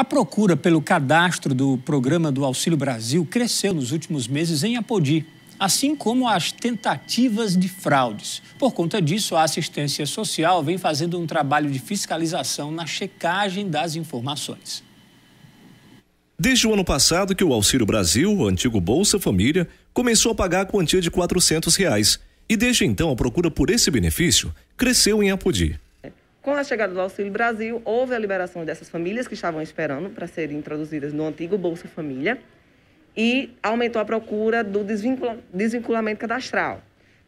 A procura pelo cadastro do programa do Auxílio Brasil cresceu nos últimos meses em Apodi, assim como as tentativas de fraudes. Por conta disso, a assistência social vem fazendo um trabalho de fiscalização na checagem das informações. Desde o ano passado que o Auxílio Brasil, o antigo Bolsa Família, começou a pagar a quantia de R$ 400 reais, e desde então a procura por esse benefício cresceu em Apodi. Com a chegada do Auxílio Brasil, houve a liberação dessas famílias que estavam esperando para serem introduzidas no antigo Bolsa Família e aumentou a procura do desvincula desvinculamento cadastral.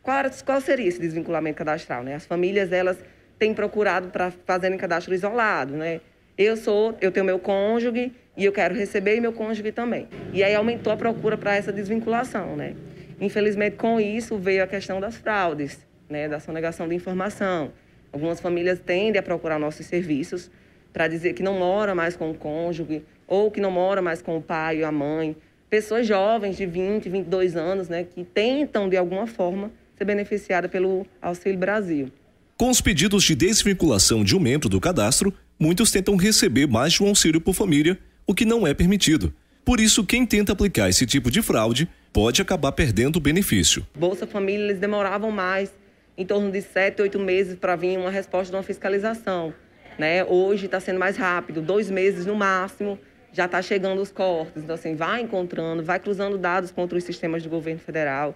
Qual, era, qual, seria esse desvinculamento cadastral? Né? As famílias elas têm procurado para fazerem cadastro isolado, né? Eu sou, eu tenho meu cônjuge e eu quero receber meu cônjuge também. E aí aumentou a procura para essa desvinculação, né? Infelizmente, com isso veio a questão das fraudes, né? Da sonegação de informação Algumas famílias tendem a procurar nossos serviços para dizer que não mora mais com o cônjuge ou que não mora mais com o pai ou a mãe. Pessoas jovens de 20, 22 anos, né, que tentam de alguma forma ser beneficiada pelo Auxílio Brasil. Com os pedidos de desvinculação de um membro do cadastro, muitos tentam receber mais de um auxílio por família, o que não é permitido. Por isso, quem tenta aplicar esse tipo de fraude pode acabar perdendo o benefício. Bolsa Família, eles demoravam mais em torno de sete, oito meses para vir uma resposta de uma fiscalização. Né? Hoje está sendo mais rápido, dois meses no máximo, já está chegando os cortes. Então, assim, vai encontrando, vai cruzando dados contra os sistemas do governo federal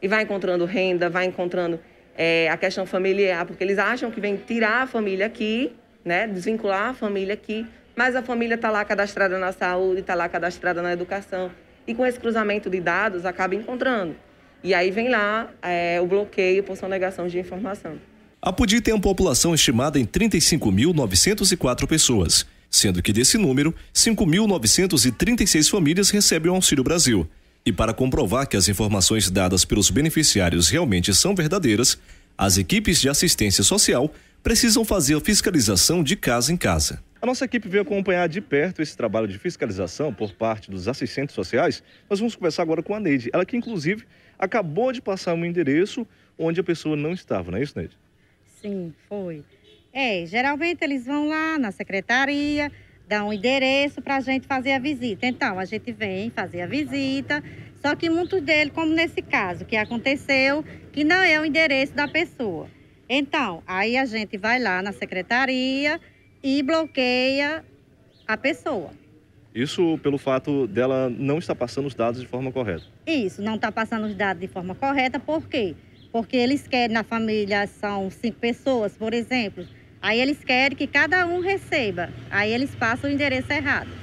e vai encontrando renda, vai encontrando é, a questão familiar, porque eles acham que vem tirar a família aqui, né? desvincular a família aqui, mas a família está lá cadastrada na saúde, está lá cadastrada na educação. E com esse cruzamento de dados, acaba encontrando. E aí vem lá é, o bloqueio por negação de informação. A PUDI tem uma população estimada em 35.904 pessoas, sendo que desse número, 5.936 famílias recebem o Auxílio Brasil. E para comprovar que as informações dadas pelos beneficiários realmente são verdadeiras, as equipes de assistência social precisam fazer a fiscalização de casa em casa. A nossa equipe veio acompanhar de perto esse trabalho de fiscalização por parte dos assistentes sociais. Nós vamos conversar agora com a Neide, ela que inclusive acabou de passar um endereço onde a pessoa não estava, não é isso, Neide? Sim, foi. É, geralmente eles vão lá na secretaria, dão um endereço para a gente fazer a visita. Então, a gente vem fazer a visita, só que muitos deles, como nesse caso que aconteceu, que não é o endereço da pessoa. Então, aí a gente vai lá na secretaria e bloqueia a pessoa. Isso pelo fato dela não estar passando os dados de forma correta. Isso, não está passando os dados de forma correta, por quê? Porque eles querem, na família são cinco pessoas, por exemplo, aí eles querem que cada um receba, aí eles passam o endereço errado.